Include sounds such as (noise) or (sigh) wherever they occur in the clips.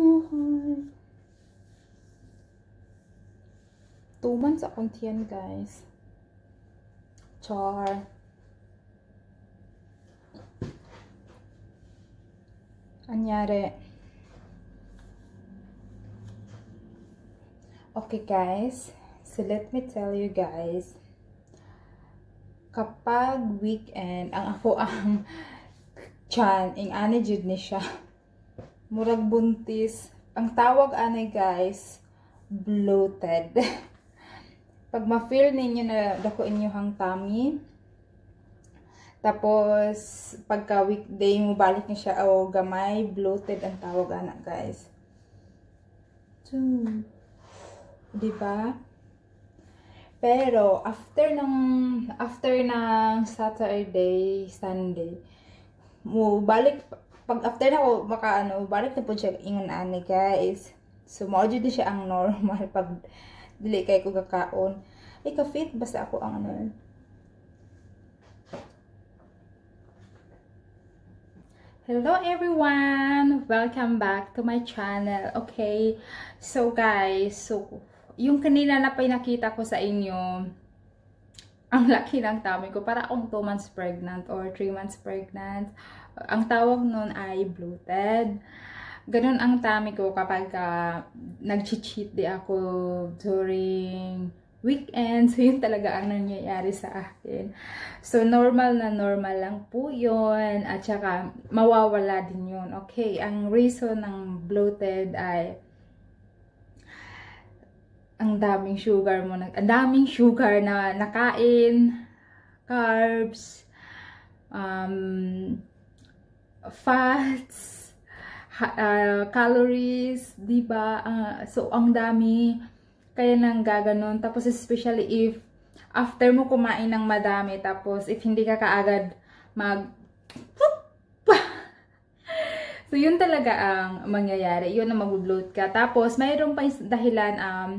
Okay. Oh, Two months akong tiyan, guys. Char. Anyari. Okay, guys. So, let me tell you guys. Kapag weekend, ang ako ang (laughs) chan, ing ani jud ni siya murag buntis. Ang tawag anay guys, bloated. (laughs) Pag ma-feel ninyo na dako inyo hang tummy, tapos pagka weekday mo balik niya siya o oh, gamay, bloated ang tawag anak guys. Hmm. Di ba? Pero after ng after ng Saturday, Sunday, mo balik pag after na ako makaano, balik na po siya ingon ani guys. So, mao jud siya ang normal (laughs) pag dili kay ko kakaon. Ay, ka-fit basta ako ang ano. Hello everyone! Welcome back to my channel. Okay, so guys, so yung kanina na pinakita ko sa inyo, ang (laughs) laki ng tummy ko. Para akong 2 months pregnant or 3 months pregnant. Ang tawag nun ay bloated. Ganun ang tummy ko kapag uh, nag-cheat day ako during weekend. So, yun talaga ang nangyayari sa akin. So, normal na normal lang po yun. At saka, mawawala din yun. Okay, ang reason ng bloated ay ang daming sugar mo. Ang daming sugar na nakain, carbs, um, fats, uh, calories, 'di ba? Uh, so ang dami kaya nang gaganon. Tapos especially if after mo kumain ng madami tapos if hindi ka kaagad mag (laughs) So, yun talaga ang mangyayari. Yun ang mag-bloat ka. Tapos, mayroon pa yung dahilan um,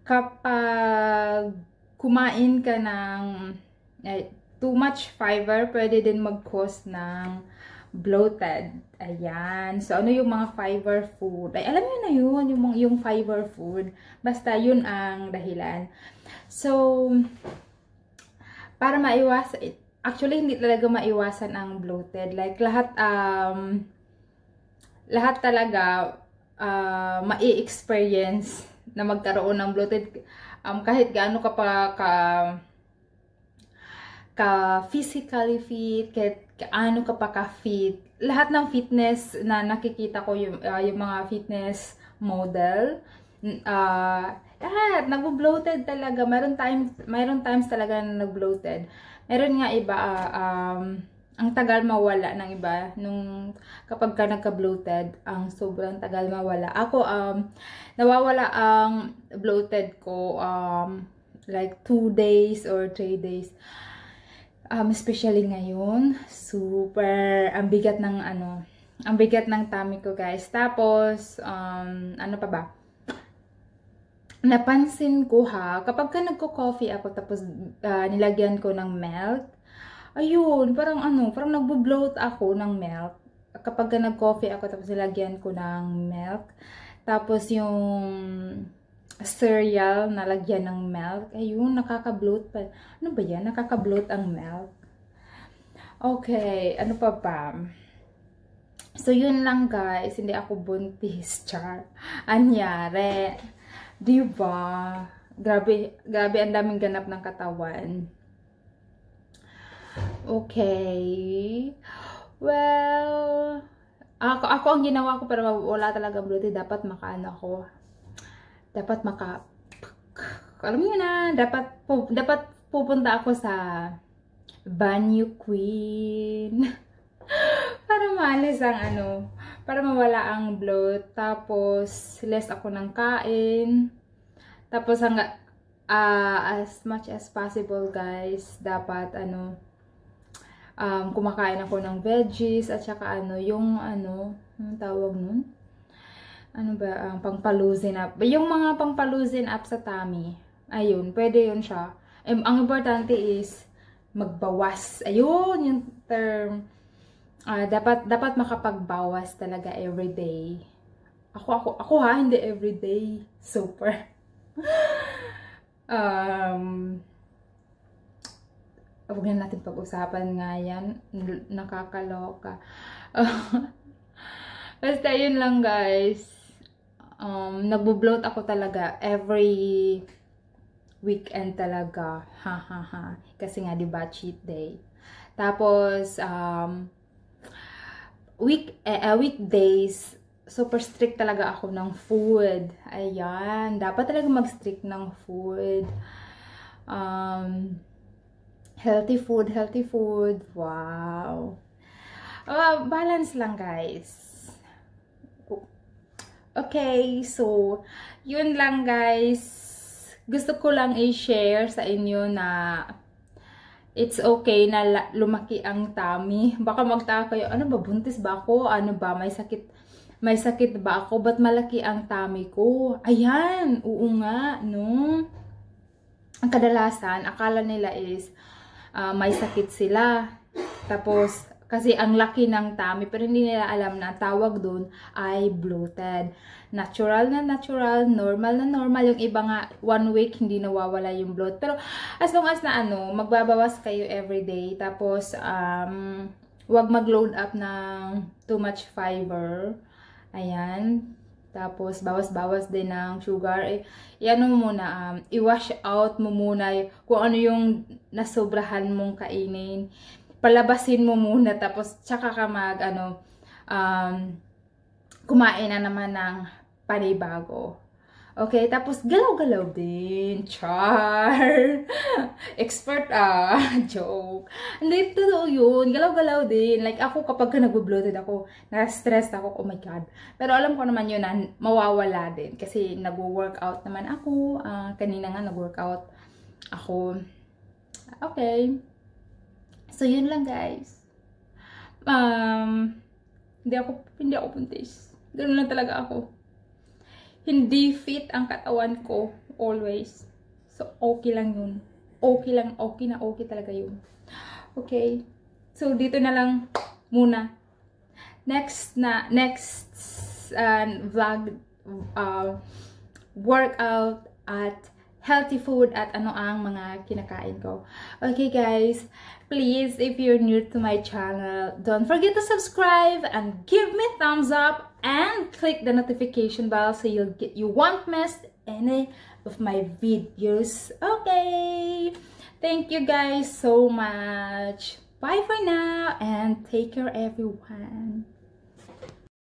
kapag kumain ka ng eh, too much fiber, pwede din mag-cause ng bloated. Ayan. So, ano yung mga fiber food? Ay, alam niyo na yun, yung, yung fiber food. Basta, yun ang dahilan. So, para maiwasan, actually, hindi talaga maiwasan ang bloated. Like, lahat, um, lahat talaga, uh, ma experience na magkaroon ng bloated. Um, kahit gaano ka pa, ka, ka physically fit, kahit kaano ka pa ka-fit. Lahat ng fitness na nakikita ko, yung, uh, yung mga fitness model, uh, lahat, nag-bloated talaga. Mayroon, time, mayroon times talaga na nag-bloated. Meron nga iba, uh, um, ang tagal mawala ng iba nung kapag ka nagka-bloated, ang sobrang tagal mawala. Ako, um, nawawala ang bloated ko um, like 2 days or 3 days um, especially ngayon, super, ang bigat ng ano, ang bigat ng tummy ko guys. Tapos, um, ano pa ba? Napansin ko ha, kapag ka nagko-coffee ako tapos uh, nilagyan ko ng milk, ayun, parang ano, parang nagbo-bloat ako ng milk. Kapag ka nag-coffee ako tapos nilagyan ko ng milk, tapos yung cereal na lagyan ng milk. Ayun, nakaka-bloat pa. Ano ba yan? Nakaka-bloat ang milk. Okay, ano pa ba? So, yun lang guys. Hindi ako buntis, char. Anyari. Diba? Grabe, grabe ang daming ganap ng katawan. Okay. Well, ako, ako ang ginawa ko pero wala talaga bloated. Dapat makaano ako dapat maka alam mo na, dapat pu, dapat pupunta ako sa Banyo Queen. (laughs) para maalis ang ano, para mawala ang bloat. Tapos, less ako ng kain. Tapos, hangga uh, as much as possible, guys, dapat, ano, um, kumakain ako ng veggies, at saka, ano, yung, ano, yung tawag nun? ano ba, ang ah, um, pang-paloosin up. Yung mga pang-paloosin up sa tummy, ayun, pwede yun siya. Um, ang importante is, magbawas. Ayun, yung term. Uh, dapat, dapat makapagbawas talaga everyday. Ako, ako, ako ha, hindi everyday. Super. (laughs) um, huwag na natin pag-usapan nga yan. Nakakaloka. (laughs) Basta yun lang guys um, nagbo-bloat ako talaga every weekend talaga. Ha ha ha. Kasi nga 'di ba cheat day. Tapos um week uh, weekdays super strict talaga ako ng food. Ayan, dapat talaga mag-strict ng food. Um healthy food, healthy food. Wow. Uh, balance lang guys. Okay, so, yun lang guys. Gusto ko lang i-share sa inyo na it's okay na lumaki ang tummy. Baka magtaka kayo, ano ba, buntis ba ako? Ano ba, may sakit, may sakit ba ako? Ba't malaki ang tummy ko? Ayan, oo nga, no? Ang kadalasan, akala nila is, uh, may sakit sila. Tapos, kasi ang laki ng tummy pero hindi nila alam na tawag doon ay bloated. Natural na natural, normal na normal. Yung iba nga, one week hindi nawawala yung bloat. Pero as long as na ano, magbabawas kayo everyday. Tapos, um, wag mag-load up ng too much fiber. Ayan. Tapos, bawas-bawas din ng sugar. Eh, iano mo muna, um, i-wash out mo muna kung ano yung nasobrahan mong kainin palabasin mo muna tapos tsaka ka mag ano um, kumain na naman ng panibago. Okay, tapos galaw-galaw din. Char! (laughs) Expert ah. (laughs) Joke. Hindi, totoo yun. Galaw-galaw din. Like ako kapag nag-bloated ako, na-stressed ako, oh my God. Pero alam ko naman yun na mawawala din. Kasi nag-workout naman ako. Uh, kanina nga nag-workout ako. Okay. So, yun lang guys. Um, hindi ako, hindi ako puntis. Ganun lang talaga ako. Hindi fit ang katawan ko always. So, okay lang yun. Okay lang, okay na okay talaga yun. Okay. So, dito na lang muna. Next na, next uh, vlog, uh, workout at healthy food at ano ang mga kinakain ko. Okay guys, please if you're new to my channel, don't forget to subscribe and give me thumbs up and click the notification bell so you'll get, you won't miss any of my videos. Okay! Thank you guys so much. Bye for now and take care everyone.